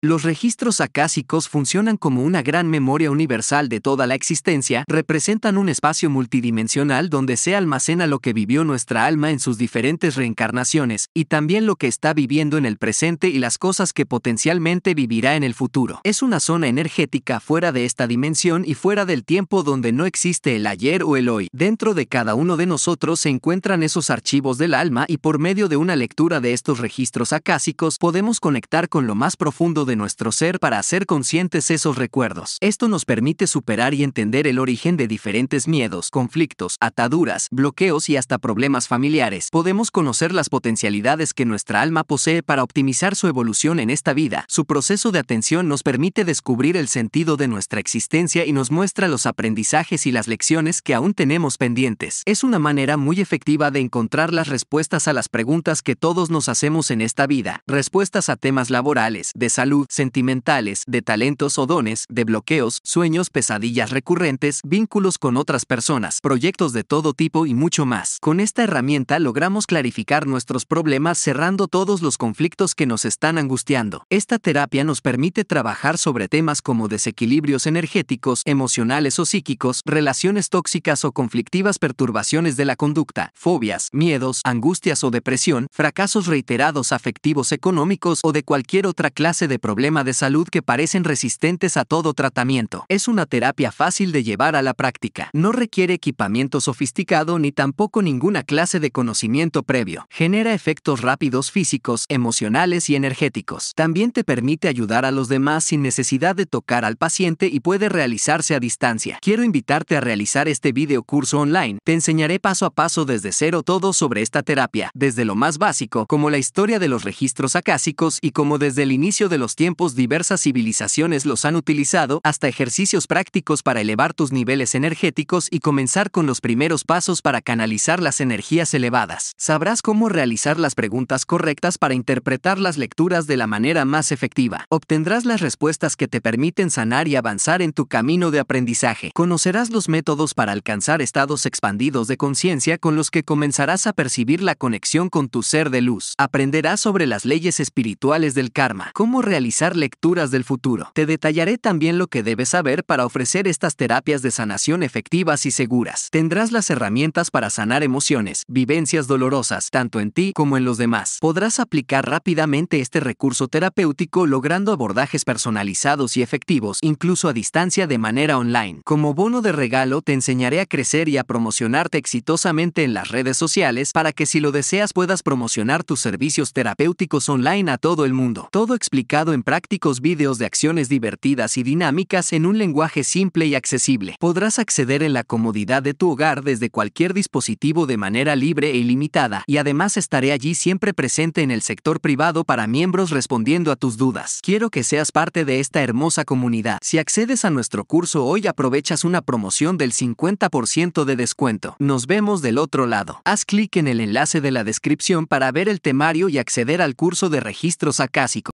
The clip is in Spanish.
Los registros acásicos funcionan como una gran memoria universal de toda la existencia, representan un espacio multidimensional donde se almacena lo que vivió nuestra alma en sus diferentes reencarnaciones, y también lo que está viviendo en el presente y las cosas que potencialmente vivirá en el futuro. Es una zona energética fuera de esta dimensión y fuera del tiempo donde no existe el ayer o el hoy. Dentro de cada uno de nosotros se encuentran esos archivos del alma y por medio de una lectura de estos registros acásicos podemos conectar con lo más profundo de nuestro ser para hacer conscientes esos recuerdos. Esto nos permite superar y entender el origen de diferentes miedos, conflictos, ataduras, bloqueos y hasta problemas familiares. Podemos conocer las potencialidades que nuestra alma posee para optimizar su evolución en esta vida. Su proceso de atención nos permite descubrir el sentido de nuestra existencia y nos muestra los aprendizajes y las lecciones que aún tenemos pendientes. Es una manera muy efectiva de encontrar las respuestas a las preguntas que todos nos hacemos en esta vida. Respuestas a temas laborales, de salud, sentimentales, de talentos o dones, de bloqueos, sueños, pesadillas recurrentes, vínculos con otras personas, proyectos de todo tipo y mucho más. Con esta herramienta logramos clarificar nuestros problemas cerrando todos los conflictos que nos están angustiando. Esta terapia nos permite trabajar sobre temas como desequilibrios energéticos, emocionales o psíquicos, relaciones tóxicas o conflictivas, perturbaciones de la conducta, fobias, miedos, angustias o depresión, fracasos reiterados afectivos económicos o de cualquier otra clase de problema de salud que parecen resistentes a todo tratamiento. Es una terapia fácil de llevar a la práctica. No requiere equipamiento sofisticado ni tampoco ninguna clase de conocimiento previo. Genera efectos rápidos físicos, emocionales y energéticos. También te permite ayudar a los demás sin necesidad de tocar al paciente y puede realizarse a distancia. Quiero invitarte a realizar este video curso online. Te enseñaré paso a paso desde cero todo sobre esta terapia, desde lo más básico, como la historia de los registros acásicos y como desde el inicio de los tiempos diversas civilizaciones los han utilizado hasta ejercicios prácticos para elevar tus niveles energéticos y comenzar con los primeros pasos para canalizar las energías elevadas. Sabrás cómo realizar las preguntas correctas para interpretar las lecturas de la manera más efectiva. Obtendrás las respuestas que te permiten sanar y avanzar en tu camino de aprendizaje. Conocerás los métodos para alcanzar estados expandidos de conciencia con los que comenzarás a percibir la conexión con tu ser de luz. Aprenderás sobre las leyes espirituales del karma, cómo realizar lecturas del futuro. Te detallaré también lo que debes saber para ofrecer estas terapias de sanación efectivas y seguras. Tendrás las herramientas para sanar emociones, vivencias dolorosas, tanto en ti como en los demás. Podrás aplicar rápidamente este recurso terapéutico logrando abordajes personalizados y efectivos, incluso a distancia de manera online. Como bono de regalo te enseñaré a crecer y a promocionarte exitosamente en las redes sociales para que si lo deseas puedas promocionar tus servicios terapéuticos online a todo el mundo. Todo explicado en prácticos vídeos de acciones divertidas y dinámicas en un lenguaje simple y accesible. Podrás acceder en la comodidad de tu hogar desde cualquier dispositivo de manera libre e ilimitada, y además estaré allí siempre presente en el sector privado para miembros respondiendo a tus dudas. Quiero que seas parte de esta hermosa comunidad. Si accedes a nuestro curso hoy aprovechas una promoción del 50% de descuento. Nos vemos del otro lado. Haz clic en el enlace de la descripción para ver el temario y acceder al curso de registros sacásico.